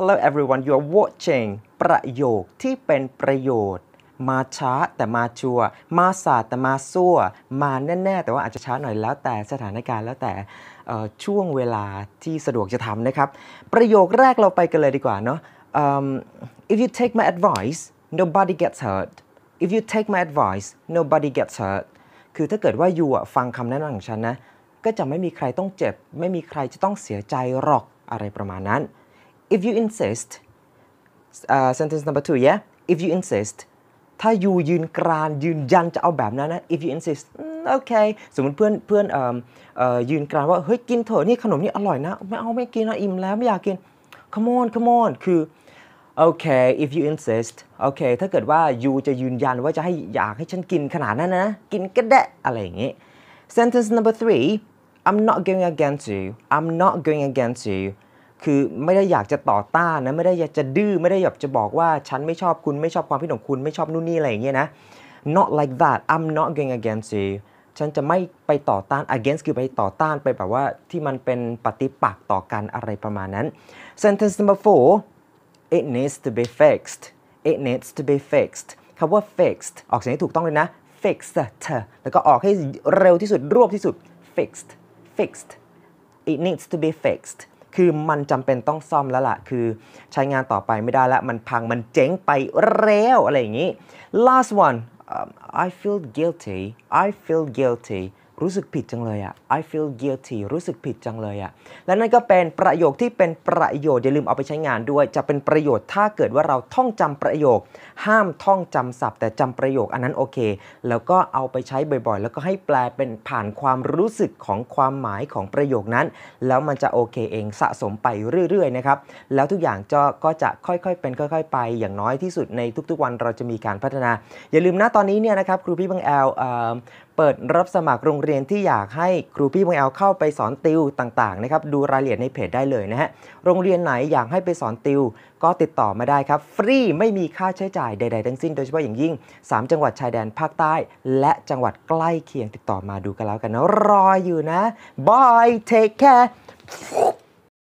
Hello everyone you are watching ประโยคที่เป็นประโยชน์มาช้าแต่มาชัวมาสาแต่มาซั่ว มาแน่ๆ แต่ว่าอาจจะช้าหน่อยแล้วแต่สถานการณ์แล้วแต่ช่วงเวลาที่สะดวกจะทำนะครับ ประโยคแรกเราไปกันเลยดีกว่าเนาะ um, if you take my advice nobody gets hurt if you take my advice nobody gets hurt คือถ้าเกิดว่ายูฟังคำแนะนำของฉันนะ ก็จะไม่มีใครต้องเจ็บ ไม่มีใครจะต้องเสียใจหรอกอะไรประมาณนั้น if you insist uh, sentence number two yeah if you insist ถ้าอยู่ยืนกรานยืนยันจะเอาแบบนั้นนะ if you insist โอเคสมมติเพื่อนเพื่อนยืนกรานว่าเฮ้ยกินเถอะนี่ขนมนี่อร่อยนะไม่เอาไม่กินนะอิ่มแล้วไม่อยากกิน come on come on คือโอเค if you insist โอเคถ้าเกิดว่ายูจะยืนยันว่าจะให้อยากให้ฉันกินขนาดนั้นนะกินก็ได้อะไรอย่างงี้ sentence number three I'm not going against you I'm not going against you คือไม่ได้อยากจะต่อต้านนะไม่ได้อยากจะดื้อไม่ได้อยากจะบอกว่า ฉันไม่ชอบคุณไม่ชอบความคิดของคุณไม่ชอบนู่นนี่ อะไรอย่างเงี้ยนะ not like that I'm not going against you ฉันจะไม่ไปต่อต้าน against คือไปต่อต้านไปแบบว่าที่มันเป็นปฏิปักษ์ต่อกันอะไรประมาณนั้น sentence number four it needs to be fixed it needs to be fixed คำว่า fixed ออกเสียงให้ถูกต้องเลยนะ fixed แล้วก็ออกให้เร็วที่สุดรวบที่สุด fixed fixed it needs to be fixed คือมันจำเป็นต้องซ่อมแล้วละ่ะ คือใช้งานต่อไปไม่ได้ละมันพัง มันเจ๊งไปแล้ว อะไรอย่างนี้ last one um, I feel guilty I feel guilty รู้สึกผิดจังเลยอะ I feel guilty รู้สึกผิดจังเลยอะและนั่นก็เป็นประโยคที่เป็นประโยชน์อย่าลืมเอาไปใช้งานด้วย จะเป็นประโยชน์ถ้าเกิดว่าเราท่องจำประโยค ห้ามท่องจำศัพท์ แต่จำประโยคอันนั้นโอเค แล้วก็เอาไปใช้บ่อยๆ แล้วก็ให้แปลเป็นผ่านความรู้สึกของความหมายของประโยคนั้น แล้วมันจะโอเคเองสะสมไปเรื่อยๆนะครับ แล้วทุกอย่างจะก็จะค่อยๆเป็นค่อย ๆ ไป อย่างน้อยที่สุดในทุกๆวันเราจะมีการพัฒนา อย่าลืมนะตอนนี้เนี่ยนะครับครูพี่บังแอลเปิดรับสมัครโรงเรียนที่อยากให้ครูพี่มวยเอาเข้าไปสอนติวต่างๆนะครับดูรายละเอียดในเพจได้เลยนะฮะ โรงเรียนไหนอยากให้ไปสอนติวก็ติดต่อมาได้ครับฟรีไม่มีค่าใช้จ่ายใดๆทั้งสิ้นโดยเฉพาะอย่างยิ่ง 3 จังหวัดชายแดน ภาคใต้ และจังหวัดใกล้เคียงติดต่อมาดูกันแล้วกันนะ รออยู่นะบายเทคแคร์